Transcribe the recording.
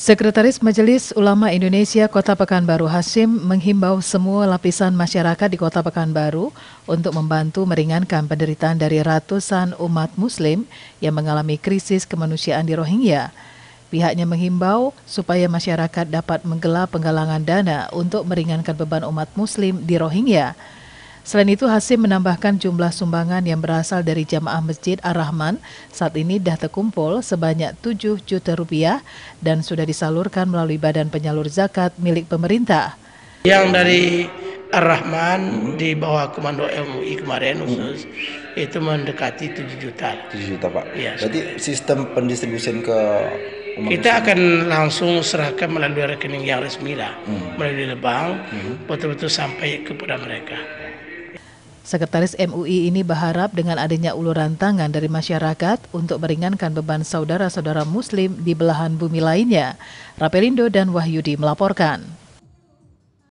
Sekretaris Majelis Ulama Indonesia Kota Pekanbaru Hasim menghimbau semua lapisan masyarakat di Kota Pekanbaru untuk membantu meringankan penderitaan dari ratusan umat muslim yang mengalami krisis kemanusiaan di Rohingya. Pihaknya menghimbau supaya masyarakat dapat menggelar penggalangan dana untuk meringankan beban umat muslim di Rohingya. Selain itu, Hasim menambahkan jumlah sumbangan yang berasal dari jamaah masjid Ar-Rahman saat ini dah terkumpul sebanyak 7 juta rupiah dan sudah disalurkan melalui badan penyalur zakat milik pemerintah. Yang dari Ar-Rahman di bawah komando MUI kemarin khusus hmm. itu mendekati 7 juta. 7 juta Pak. Ya, Berarti sistem pendistribusian ke kita akan langsung serahkan melalui rekening yang resmi lah, hmm. melalui lebang, betul hmm. betul-betul sampai kepada mereka. Sekretaris MUI ini berharap dengan adanya uluran tangan dari masyarakat untuk meringankan beban saudara-saudara muslim di belahan bumi lainnya. Rapelindo dan Wahyudi melaporkan.